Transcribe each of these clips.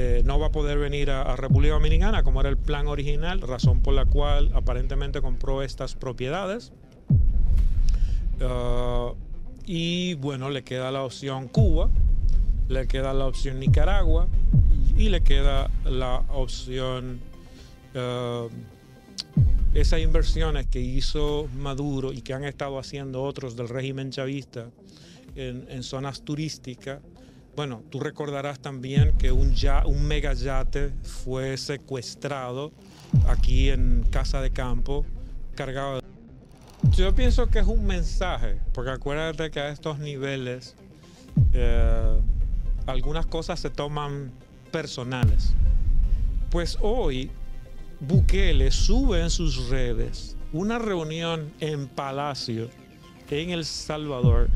Eh, no va a poder venir a, República Dominicana como era el plan original, razón por la cual aparentemente compró estas propiedades. Ah, y bueno, le queda la opción Cuba, le queda la opción Nicaragua y le queda la opción... Ah, esas inversiones que hizo Maduro y que han estado haciendo otros del régimen chavista en zonas turísticas bueno, tú recordarás también que un, mega un megayate fue secuestrado aquí en Casa de Campo, cargado de... Yo pienso que es un mensaje, porque acuérdate que a estos niveles eh, algunas cosas se toman personales. Pues hoy Bukele sube en sus redes una reunión en Palacio, en El Salvador,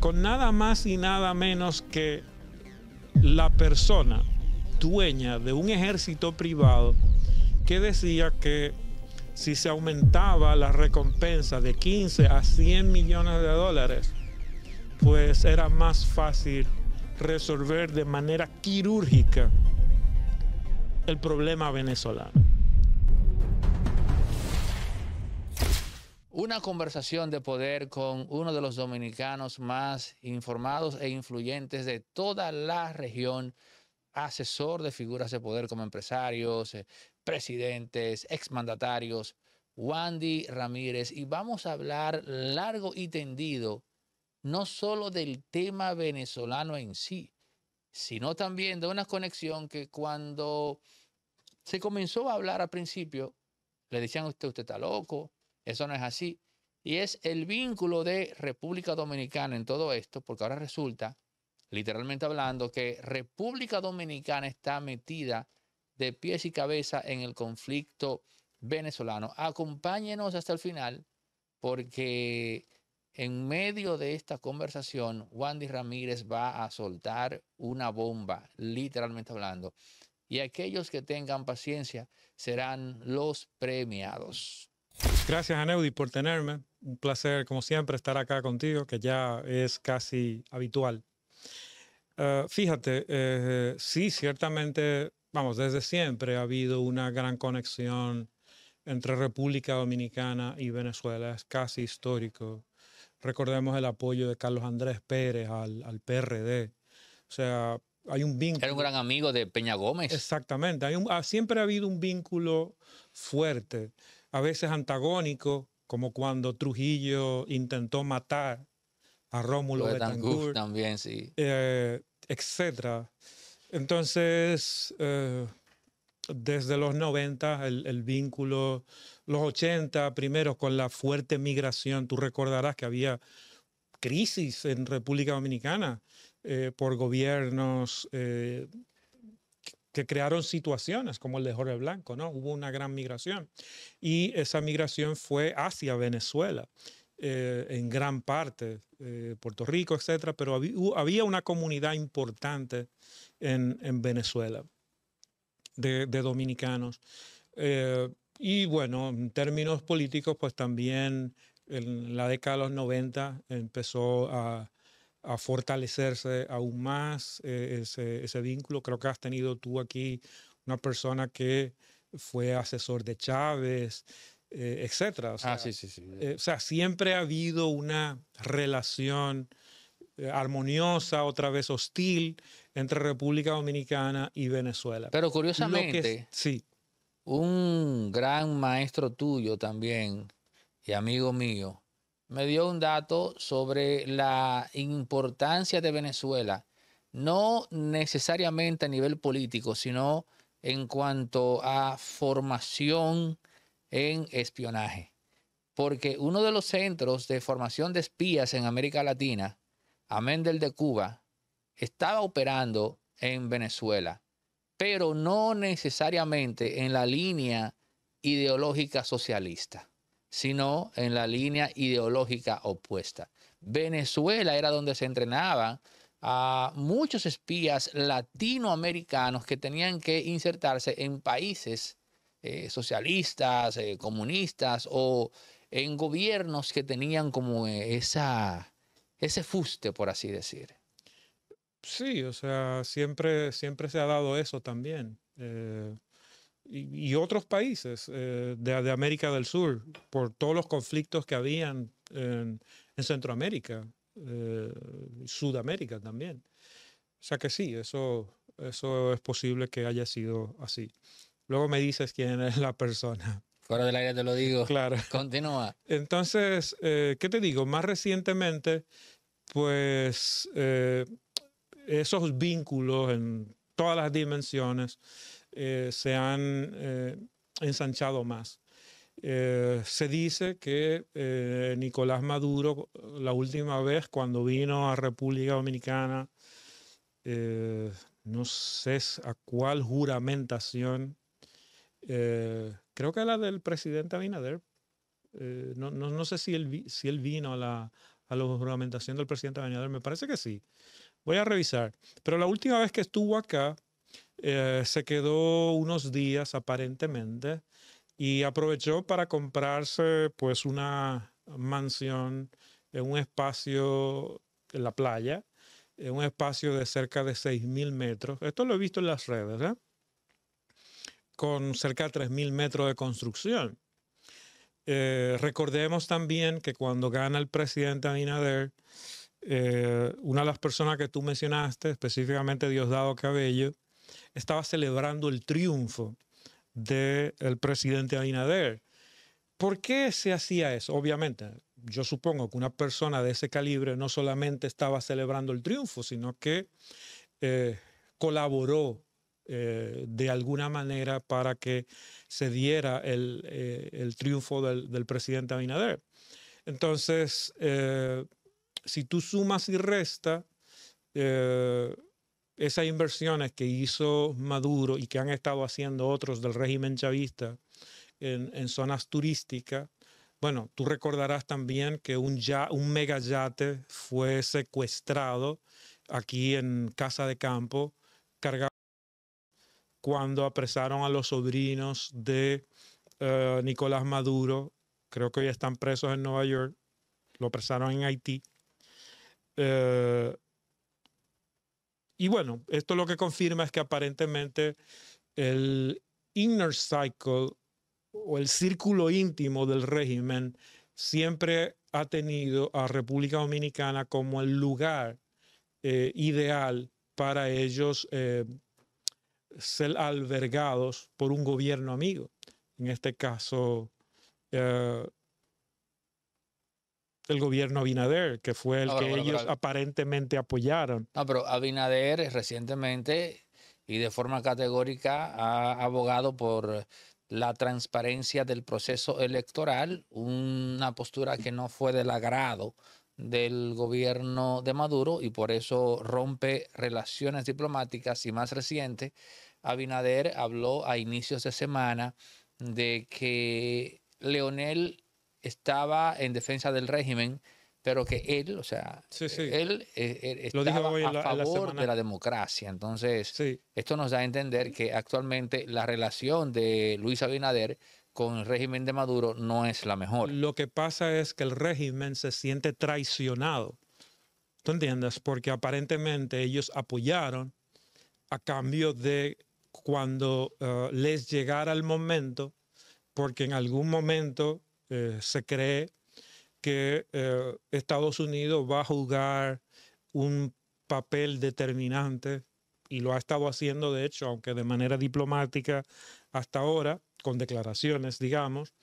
con nada más y nada menos que la persona dueña de un ejército privado que decía que si se aumentaba la recompensa de 15 a 100 millones de dólares, pues era más fácil resolver de manera quirúrgica el problema venezolano. una conversación de poder con uno de los dominicanos más informados e influyentes de toda la región, asesor de figuras de poder como empresarios, eh, presidentes, exmandatarios, Wandy Ramírez. Y vamos a hablar largo y tendido, no solo del tema venezolano en sí, sino también de una conexión que cuando se comenzó a hablar al principio, le decían a usted, usted está loco, eso no es así. Y es el vínculo de República Dominicana en todo esto, porque ahora resulta, literalmente hablando, que República Dominicana está metida de pies y cabeza en el conflicto venezolano. Acompáñenos hasta el final, porque en medio de esta conversación, Wandy Ramírez va a soltar una bomba, literalmente hablando. Y aquellos que tengan paciencia serán los premiados. Gracias, Aneudi, por tenerme. Un placer, como siempre, estar acá contigo, que ya es casi habitual. Eh, fíjate, eh, sí, ciertamente, vamos, desde siempre ha habido una gran conexión entre República Dominicana y Venezuela, es casi histórico. Recordemos el apoyo de Carlos Andrés Pérez al, al PRD. O sea, hay un vínculo. Era un gran amigo de Peña Gómez. Exactamente, hay ah, siempre ha habido un vínculo fuerte a veces antagónico, como cuando Trujillo intentó matar a Rómulo Betancourt. También, sí. Eh, etcétera. Entonces, eh, desde los 90, el, vínculo, los 80 primero con la fuerte migración, tú recordarás que había crisis en República Dominicana eh, por gobiernos que crearon situaciones como el de Jorge Blanco, ¿no? Hubo una gran migración y esa migración fue hacia Venezuela. Eh, en gran parte, eh, Puerto Rico, etcétera, pero había, una comunidad importante en, Venezuela de, dominicanos. Eh, y bueno, en términos políticos, pues también en la década de los 90 empezó a, a fortalecerse aún más eh, ese, vínculo. Creo que has tenido tú aquí una persona que fue asesor de Chávez, etc. Eh, etcétera. ah, sí, sí, sí. Eh, o sea, siempre ha habido una relación armoniosa, otra vez hostil, entre República Dominicana y Venezuela. Pero curiosamente, sí. un gran maestro tuyo también y amigo mío, me dio un dato sobre la importancia de Venezuela, no necesariamente a nivel político, sino en cuanto a formación en espionaje. Porque uno de los centros de formación de espías en América Latina, amén de Cuba, estaba operando en Venezuela, pero no necesariamente en la línea ideológica socialista sino en la línea ideológica opuesta. Venezuela era donde se entrenaban a muchos espías latinoamericanos que tenían que insertarse en países eh, socialistas, eh, comunistas o en gobiernos que tenían como eh, esa, ese fuste, por así decir. Sí, o sea, siempre, siempre se ha dado eso también y, otros países eh, de, América del Sur por todos los conflictos que habían en, Centroamérica, eh, Sudamérica también. O sea que sí, eso, eso es posible que haya sido así. Luego me dices quién es la persona. Fuera del aire te lo digo. Claro. Continúa. Entonces, eh, ¿qué te digo? Más recientemente, pues eh, esos vínculos en todas las dimensiones eh, se han eh, ensanchado más. Eh, se dice que Nicolás Maduro, la última vez cuando vino a República Dominicana, no sé a cuál juramentación, creo que a la del presidente Abinader, no, sé si él, si él vino a la, a la juramentación del presidente Abinader, me parece que sí, voy a revisar, pero la última vez que estuvo acá, eh, se quedó unos días aparentemente y aprovechó para comprarse pues una mansión en un espacio en la playa, en un espacio de cerca de 6.000 metros. Esto lo he visto en las redes, ¿eh? con cerca de 3.000 metros de construcción. Eh, recordemos también que cuando gana el presidente Abinader, eh, una de las personas que tú mencionaste, específicamente Diosdado Cabello, estaba celebrando el triunfo del presidente Abinader. ¿Por qué se hacía eso? Obviamente, yo supongo que una persona de ese calibre no solamente estaba celebrando el triunfo, sino que eh, colaboró eh, de alguna manera para que se diera el, eh, triunfo del, del, presidente Abinader. Entonces, si tú sumas y restas, esas inversiones que hizo Maduro y que han estado haciendo otros del régimen chavista en, zonas turísticas. Bueno, tú recordarás también que un, ya, un fue secuestrado aquí en Casa de Campo, cargado cuando apresaron a los sobrinos de eh, Nicolás Maduro, creo que hoy están presos en Nueva York, lo apresaron en Haití. Eh, y bueno, esto lo que confirma es que aparentemente el inner cycle o el círculo íntimo del régimen siempre ha tenido a República Dominicana como el lugar eh, ideal para ellos eh, ser albergados por un gobierno amigo, en este caso eh, el gobierno Abinader, que fue el que ellos aparentemente apoyaron. No, pero Abinader recientemente y de forma categórica ha abogado por la transparencia del proceso electoral, una postura que no fue del agrado del gobierno de Maduro y por eso rompe relaciones diplomáticas y más reciente, Abinader habló a inicios de semana de que Leonel estaba en defensa del régimen, pero que él, o sea, él, eh, eh, estaba a favor de la democracia. Entonces, esto nos da a entender que actualmente la relación de Luis Abinader con el régimen de Maduro no es la mejor. Lo que pasa es que el régimen se siente traicionado. ¿Tú entiendes? Porque aparentemente ellos apoyaron a cambio de cuando eh, les llegara el momento, porque en algún momento eh, se cree que eh, Estados Unidos va a jugar un papel determinante y lo ha estado haciendo, de hecho, aunque de manera diplomática hasta ahora, con declaraciones, digamos,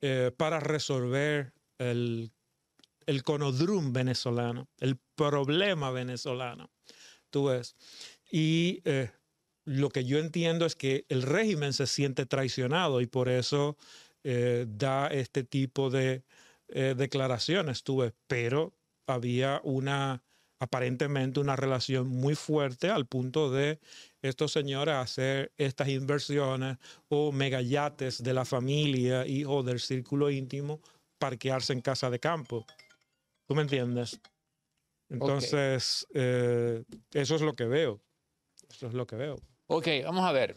eh, para resolver el, conodrum venezolano, el problema venezolano. Tú ves. Y lo que yo entiendo es que el régimen se siente traicionado y por eso eh, da este tipo de eh, declaraciones, tuve, pero había una aparentemente una relación muy fuerte al punto de estos señores hacer estas inversiones o megayates de la familia y o del círculo íntimo parquearse en casa de campo. ¿Tú me entiendes? Entonces, eh, eso es lo que veo. Eso es lo que veo. Ok, vamos a ver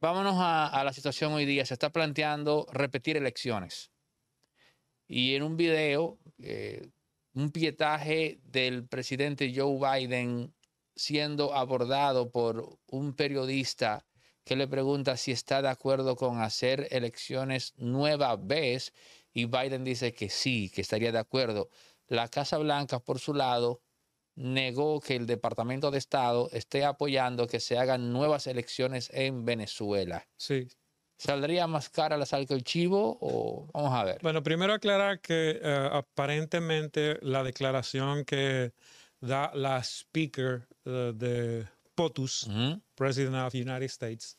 vámonos a, la situación hoy día. Se está planteando repetir elecciones. Y en un video, eh, un pietaje del presidente Joe Biden siendo abordado por un periodista que le pregunta si está de acuerdo con hacer elecciones nueva vez y Biden dice que sí, que estaría de acuerdo. La Casa Blanca, por su lado, negó que el Departamento de Estado esté apoyando que se hagan nuevas elecciones en Venezuela. Sí. ¿Saldría más cara la sal que el chivo? O vamos a ver. Bueno, primero aclarar que eh, aparentemente la declaración que da la speaker eh, de POTUS, President of the United States,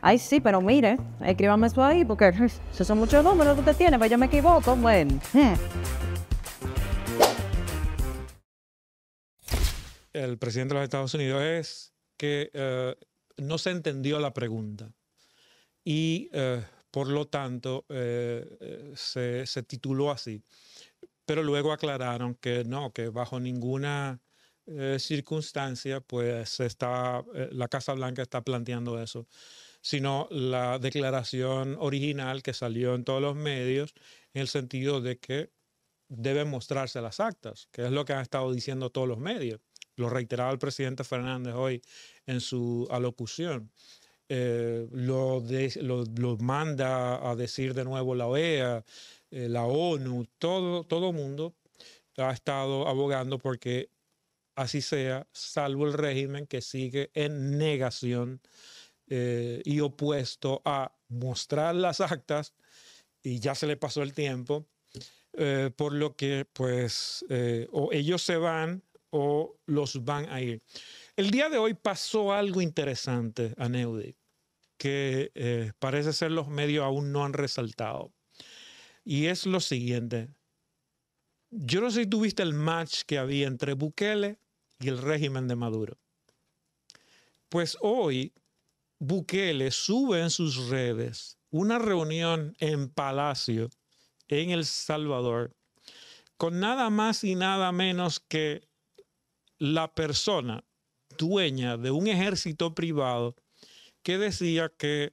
Ay, sí, pero mire, escríbame eso ahí, porque esos son muchos números que usted tiene, pues yo me equivoco, bueno. El presidente de los Estados Unidos es que eh, no se entendió la pregunta y eh, por lo tanto eh, se, se, tituló así. Pero luego aclararon que no, que bajo ninguna circunstancia pues está, la Casa Blanca está planteando eso sino la declaración original que salió en todos los medios en el sentido de que deben mostrarse las actas, que es lo que han estado diciendo todos los medios. Lo reiteraba el presidente Fernández hoy en su alocución. Eh, lo, manda a decir de nuevo la OEA, eh, la ONU, todo, todo mundo ha estado abogando porque así sea, salvo el régimen que sigue en negación eh, y opuesto a mostrar las actas y ya se le pasó el tiempo, eh, por lo que pues eh, o ellos se van o los van a ir. El día de hoy pasó algo interesante a Neudi que parece ser los medios aún no han resaltado. Y es lo siguiente. Yo no sé si tuviste el match que había entre Bukele y el régimen de Maduro. Pues hoy Bukele sube en sus redes una reunión en Palacio, en El Salvador, con nada más y nada menos que la persona dueña de un ejército privado que decía que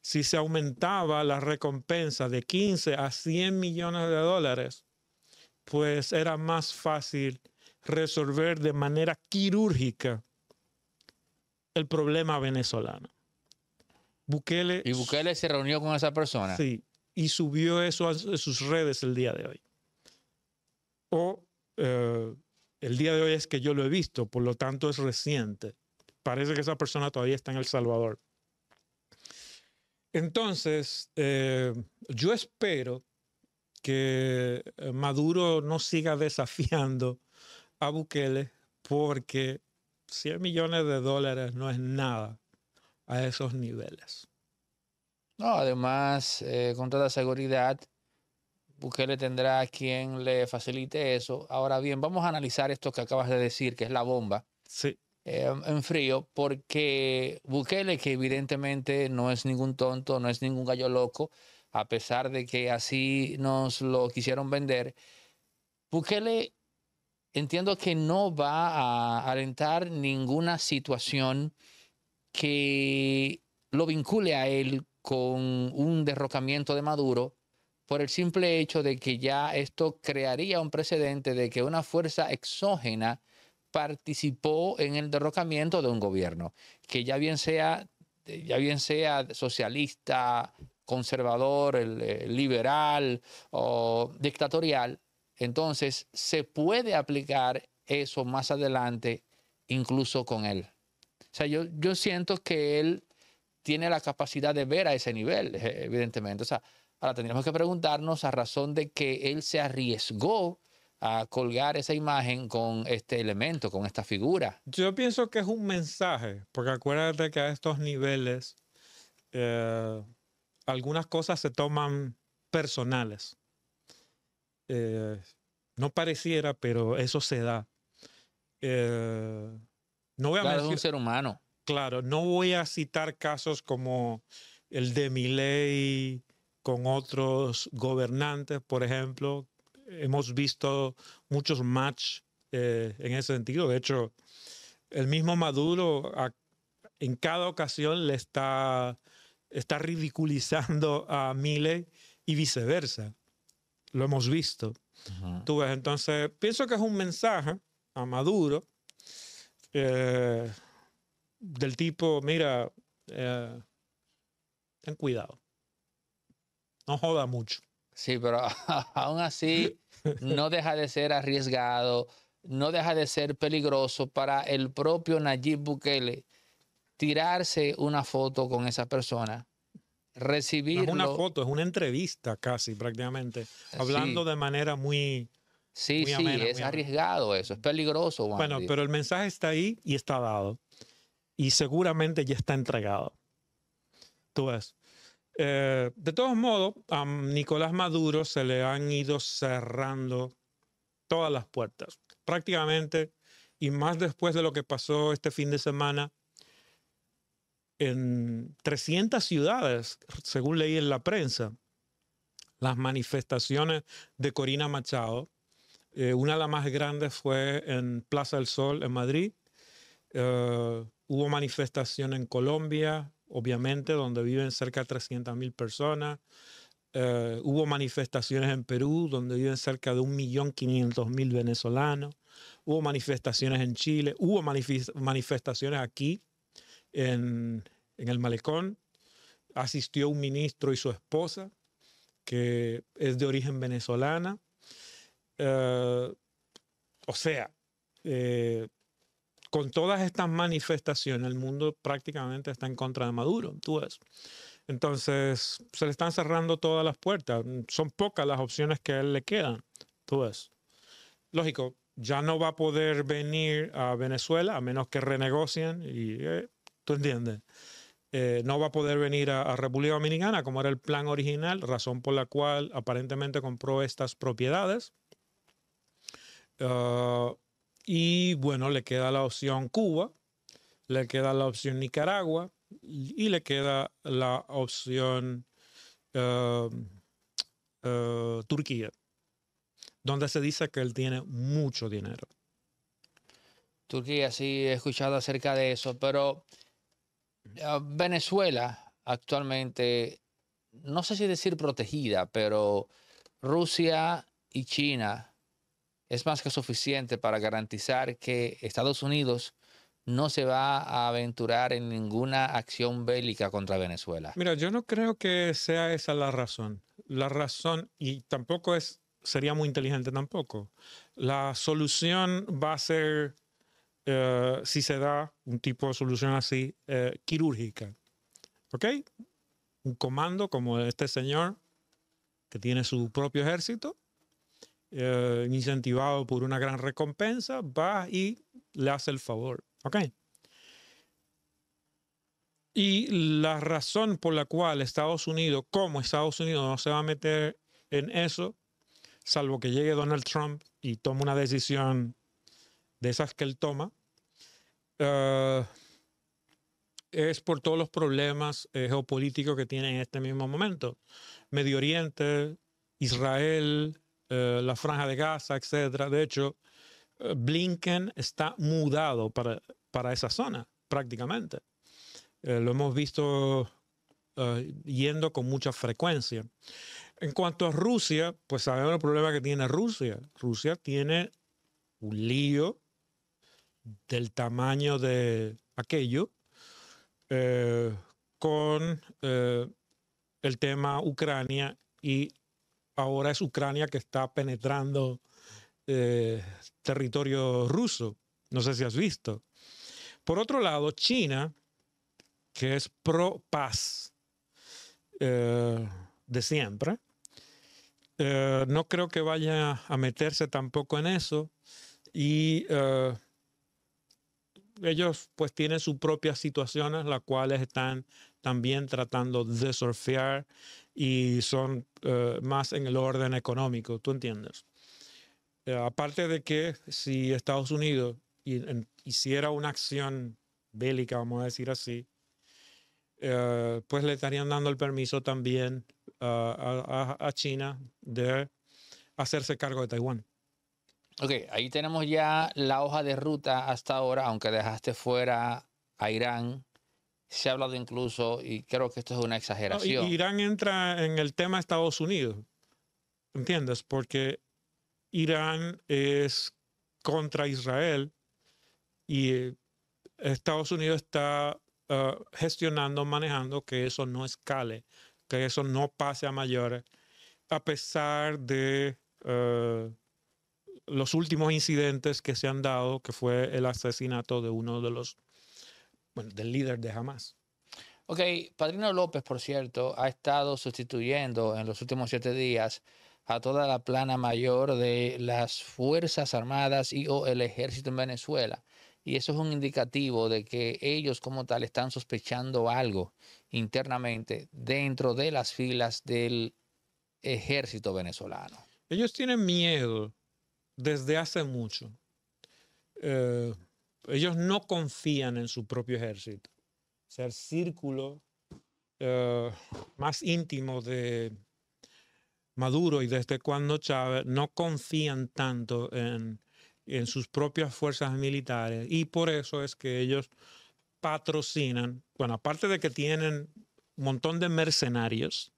si se aumentaba la recompensa de 15 a 100 millones de dólares, pues era más fácil resolver de manera quirúrgica el problema venezolano. Bukele. Y Bukele se reunió con esa persona. Sí, y subió eso a sus redes el día de hoy. O eh, el día de hoy es que yo lo he visto, por lo tanto es reciente. Parece que esa persona todavía está en El Salvador. Entonces, eh, yo espero que eh, Maduro no siga desafiando a Bukele porque 100 millones de dólares no es nada a esos niveles. No, además, eh, con toda seguridad, Bukele tendrá quien le facilite eso. Ahora bien, vamos a analizar esto que acabas de decir, que es la bomba. Sí. Em, en frío, porque Bukele, que evidentemente no es ningún tonto, no es ningún gallo loco, a pesar de que así nos lo quisieron vender, Bukele entiendo que no va a alentar ninguna situación que lo vincule a él con un derrocamiento de Maduro por el simple hecho de que ya esto crearía un precedente de que una fuerza exógena participó en el derrocamiento de un gobierno, que ya bien sea, ya bien sea socialista, conservador, eh, liberal o dictatorial, entonces se puede aplicar eso más adelante incluso con él. O sea, yo, yo siento que él tiene la capacidad de ver a ese nivel, eh, evidentemente. O sea, ahora tendríamos que preguntarnos a razón de que él se arriesgó a colgar esa imagen con este elemento, con esta figura. Yo pienso que es un mensaje, porque acuérdate que a estos niveles eh, algunas cosas se toman personales. Eh, no pareciera, pero eso se da. Eh, no voy a claro, un ser humano. Claro, no voy a citar casos como el de Milley con otros gobernantes, por ejemplo. Hemos visto muchos match eh, en ese sentido. De hecho, el mismo Maduro en cada ocasión le está, está ridiculizando a Milley y viceversa. Lo hemos visto. ves, entonces, pienso que es un mensaje a Maduro eh, del tipo, mira, eh, ten cuidado, no joda mucho. Sí, pero aún así no deja de ser arriesgado, no deja de ser peligroso para el propio Nayib Bukele tirarse una foto con esa persona recibir. es una foto, es una entrevista casi prácticamente, eh, hablando de manera muy Sí, sí, es arriesgado eso, es peligroso. bueno, pero el mensaje está ahí y está dado. Y seguramente ya está entregado. Tú ves. Eh, de todos modos, a Nicolás Maduro se le han ido cerrando todas las puertas, prácticamente, y más después de lo que pasó este fin de semana en 300 ciudades, según leí en la prensa, las manifestaciones de Corina Machado, eh, una de las más grandes fue en Plaza del Sol, en Madrid. Eh, hubo manifestaciones en Colombia, obviamente, donde viven cerca de 300.000 personas. Eh, hubo manifestaciones en Perú, donde viven cerca de 1.500.000 venezolanos. Hubo manifestaciones en Chile. Hubo manifestaciones aquí, en, en el malecón. Asistió un ministro y su esposa, que es de origen venezolana eh, o sea, eh, con todas estas manifestaciones, el mundo prácticamente está en contra de Maduro, tú ves. Entonces, se le están cerrando todas las puertas. Son pocas las opciones que a él le quedan, tú ves. Lógico, ya no va a poder venir a Venezuela a menos que renegocien y eh, tú entiendes. no va a poder venir a, República Dominicana como era el plan original, razón por la cual aparentemente compró estas propiedades. Ah, y bueno, le queda la opción Cuba, le queda la opción Nicaragua y le queda la opción ah, ah, Turquía, donde se dice que él tiene mucho dinero. Turquía, sí, he escuchado acerca de eso, pero Venezuela actualmente, no sé si decir protegida, pero Rusia y China es más que suficiente para garantizar que Estados Unidos no se va a aventurar en ninguna acción bélica contra Venezuela. Mira, yo no creo que sea esa la razón. La razón, y tampoco es, sería muy inteligente tampoco. La solución va a ser, eh, si se da un tipo de solución así, eh, quirúrgica. ¿Ok? Un comando como este señor que tiene su propio ejército eh, incentivado por una gran recompensa, va y le hace el favor. ¿Ok? Y la razón por la cual Estados Unidos, como Estados Unidos, no se va a meter en eso, salvo que llegue Donald Trump y tome una decisión de esas que él toma, eh, es por todos los problemas eh, geopolíticos que tiene en este mismo momento. Medio Oriente, Israel, eh, la franja de Gaza, etc. De hecho, eh, Blinken está mudado para, esa zona, prácticamente. Eh, lo hemos visto yendo con mucha frecuencia. En cuanto a Rusia, pues sabemos el problema que tiene Rusia. Rusia tiene un lío del tamaño de aquello con el tema Ucrania y ahora es Ucrania que está penetrando eh, territorio ruso. No sé si has visto. Por otro lado, China, que es pro paz eh, de siempre, eh, no creo que vaya a meterse tampoco en eso y ellos pues tienen sus propias situaciones, las cuales están también tratando de surfear y son eh, más en el orden económico, ¿tú entiendes? Eh, aparte de que si Estados Unidos hiciera una acción bélica, vamos a decir así, eh, pues le estarían dando el permiso también a China de hacerse cargo de Taiwán. Ok, ahí tenemos ya la hoja de ruta hasta ahora, aunque dejaste fuera a Irán. Se ha hablado incluso, y creo que esto es una exageración. Irán entra en el tema de Estados Unidos, ¿entiendes? Porque Irán es contra Israel y eh, Estados Unidos está eh, gestionando, manejando que eso no escale, que eso no pase a mayores, a pesar de... Eh, los últimos incidentes que se han dado, que fue el asesinato de uno de los, bueno, del líder de Hamas. Ok, Padrino López, por cierto, ha estado sustituyendo en los últimos siete días a toda la plana mayor de las Fuerzas Armadas y o el ejército en Venezuela. Y eso es un indicativo de que ellos como tal están sospechando algo internamente dentro de las filas del ejército venezolano. Ellos tienen miedo desde hace mucho. Eh, ellos no confían en su propio ejército. O sea, el círculo eh, más íntimo de Maduro y desde cuando Chávez no confían tanto en sus propias fuerzas militares y por eso es que ellos patrocinan, bueno, aparte de que tienen un montón de mercenarios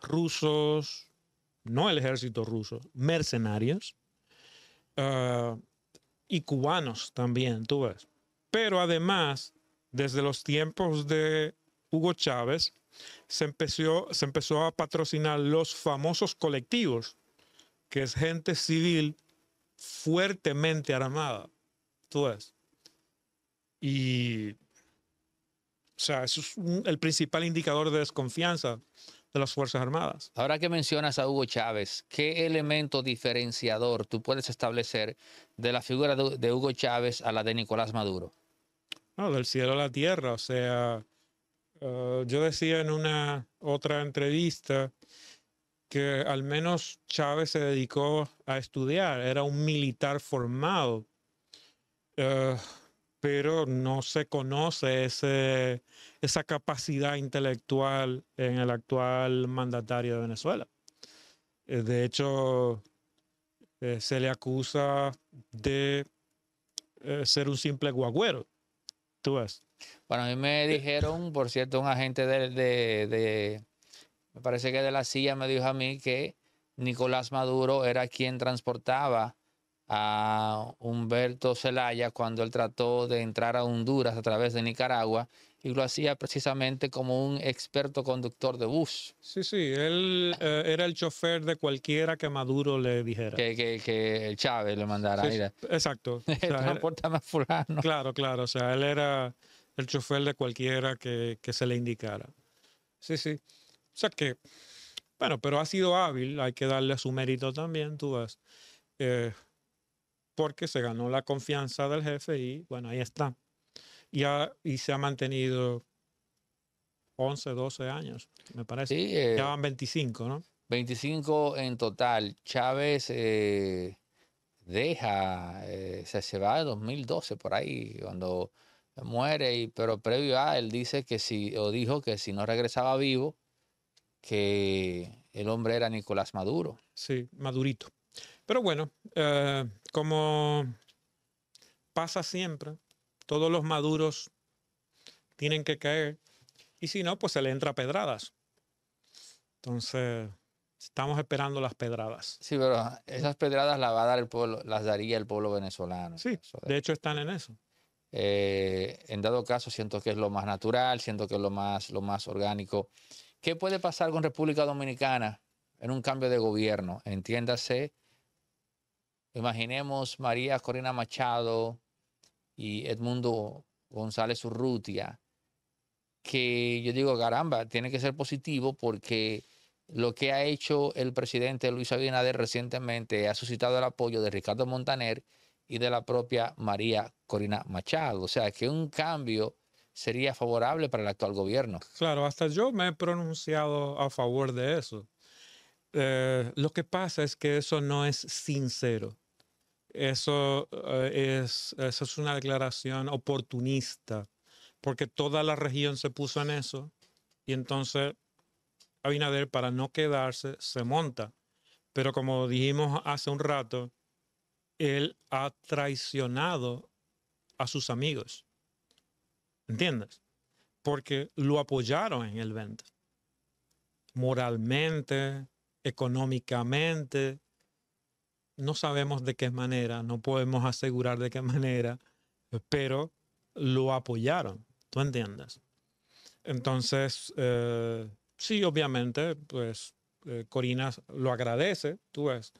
rusos, no el ejército ruso, mercenarios, Ah, y cubanos también, tú ves. Pero además, desde los tiempos de Hugo Chávez, se empezó, se empezó a patrocinar los famosos colectivos, que es gente civil fuertemente armada, tú ves. Y, o sea, eso es el principal indicador de desconfianza las Fuerzas Armadas. Ahora que mencionas a Hugo Chávez, ¿qué elemento diferenciador tú puedes establecer de la figura de, Hugo Chávez a la de Nicolás Maduro? No, del cielo a la tierra, o sea, eh, yo decía en una otra entrevista que al menos Chávez se dedicó a estudiar, era un militar formado. Eh, pero no se conoce esa capacidad intelectual en el actual mandatario de Venezuela. Eh, de hecho, eh, se le acusa de eh, ser un simple guagüero. Tú ves. Bueno, a mí me dijeron, por cierto, un agente de, de, me parece que de la silla me dijo a mí que Nicolás Maduro era quien transportaba a Humberto Zelaya cuando él trató de entrar a Honduras a través de Nicaragua y lo hacía precisamente como un experto conductor de bus. Sí, sí, él eh, era el chofer de cualquiera que Maduro le dijera. Que, que, Chávez le mandara. Mira, exacto. fulano. Claro, claro, o sea, él era el chofer de cualquiera que, se le indicara. Sí, sí. O sea que, bueno, pero ha sido hábil, hay que darle su mérito también, tú vas... Eh, porque se ganó la confianza del jefe y bueno, ahí está. Y, y se ha mantenido 11, 12 años, me parece. Eh, ya van 25, ¿no? 25 en total. Chávez eh, deja, eh, se, va de 2012 por ahí, cuando muere, y, pero previo a él dice que si, o dijo que si no regresaba vivo, que el hombre era Nicolás Maduro. Sí, Madurito. Pero bueno, eh, como pasa siempre, todos los maduros tienen que caer y si no, pues se le entra pedradas. Entonces, estamos esperando las pedradas. Sí, pero esas pedradas las va a dar el pueblo, las daría el pueblo venezolano. Sí, de... hecho están en eso. Eh, en dado caso, siento que es lo más natural, siento que es lo más, lo más orgánico. ¿Qué puede pasar con República Dominicana en un cambio de gobierno? Entiéndase Imaginemos María Corina Machado y Edmundo González Urrutia, que yo digo, caramba, tiene que ser positivo porque lo que ha hecho el presidente Luis Abinader recientemente ha suscitado el apoyo de Ricardo Montaner y de la propia María Corina Machado. O sea, que un cambio sería favorable para el actual gobierno. Claro, hasta yo me he pronunciado a favor de eso. Eh, lo que pasa es que eso no es sincero. Eso, eh, es, es una declaración oportunista, porque toda la región se puso en eso y entonces Abinader, para no quedarse, se monta. Pero como dijimos hace un rato, él ha traicionado a sus amigos. ¿Entiendes? Porque lo apoyaron en el vento. Moralmente, económicamente, no sabemos de qué manera, no podemos asegurar de qué manera, pero lo apoyaron, ¿tú entiendes? Entonces, eh, sí, obviamente, pues eh, Corina lo agradece, tú ves,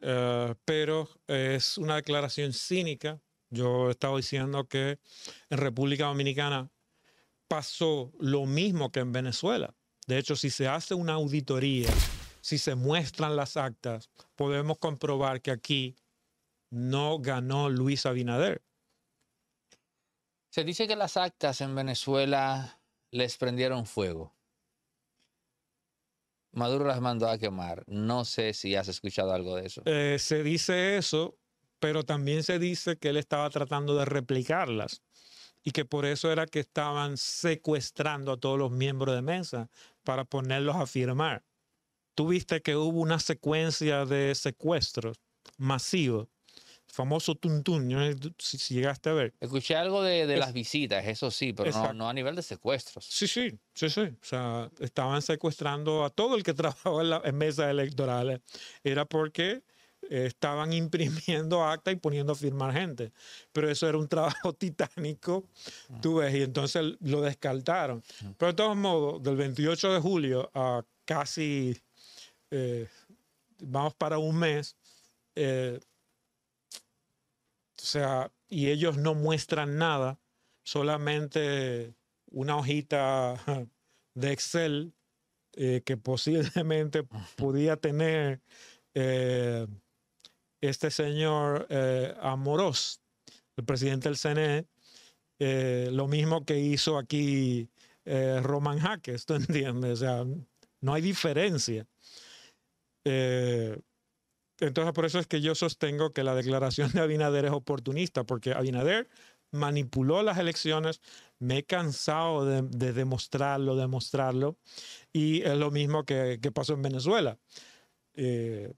eh, pero es una declaración cínica. Yo estaba diciendo que en República Dominicana pasó lo mismo que en Venezuela. De hecho, si se hace una auditoría si se muestran las actas, podemos comprobar que aquí no ganó Luis Abinader. Se dice que las actas en Venezuela les prendieron fuego. Maduro las mandó a quemar. No sé si has escuchado algo de eso. Eh, se dice eso, pero también se dice que él estaba tratando de replicarlas y que por eso era que estaban secuestrando a todos los miembros de mesa para ponerlos a firmar viste que hubo una secuencia de secuestros masivos. Famoso tuntún, si, llegaste a ver. Escuché algo de, las visitas, eso sí, pero no, a nivel de secuestros. Sí, sí, sí, sí. O sea, estaban secuestrando a todo el que trabajaba en, las mesas electorales. Era porque eh, estaban imprimiendo acta y poniendo a firmar gente. Pero eso era un trabajo titánico, tú ves, y entonces lo descartaron. Pero de todos modos, del 28 de julio a casi eh, vamos para un mes, eh, o sea, y ellos no muestran nada, solamente una hojita de Excel eh, que posiblemente podía tener este señor Amorós, el presidente del CNE, lo mismo que hizo aquí Roman Jaques, ¿tú entiendes? O sea, no hay diferencia. Eh, entonces, por eso es que yo sostengo que la declaración de Abinader es oportunista, porque Abinader manipuló las elecciones, me he cansado de, de demostrarlo, demostrarlo, y es lo mismo que, pasó en Venezuela. Eh,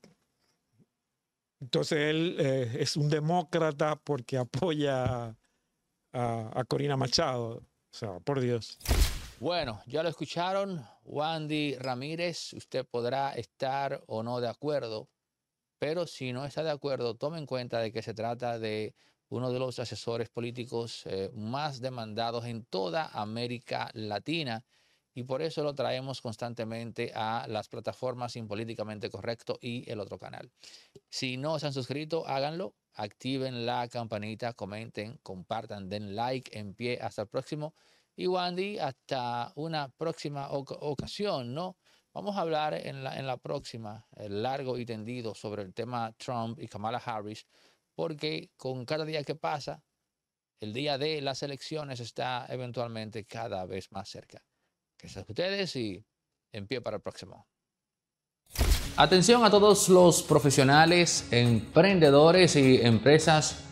entonces él eh, es un demócrata porque apoya a, a Corina Machado, o sea, por Dios. Bueno, ya lo escucharon, Wandy Ramírez, usted podrá estar o no de acuerdo, pero si no está de acuerdo, tome en cuenta de que se trata de uno de los asesores políticos eh, más demandados en toda América Latina y por eso lo traemos constantemente a las plataformas sin políticamente correcto y el otro canal. Si no se han suscrito, háganlo, activen la campanita, comenten, compartan, den like en pie. Hasta el próximo y Wandy, hasta una próxima ocasión, ¿no? Vamos a hablar en la, en la próxima, largo y tendido, sobre el tema Trump y Kamala Harris, porque con cada día que pasa, el día de las elecciones está eventualmente cada vez más cerca. Que a ustedes y en pie para el próximo. Atención a todos los profesionales, emprendedores y empresas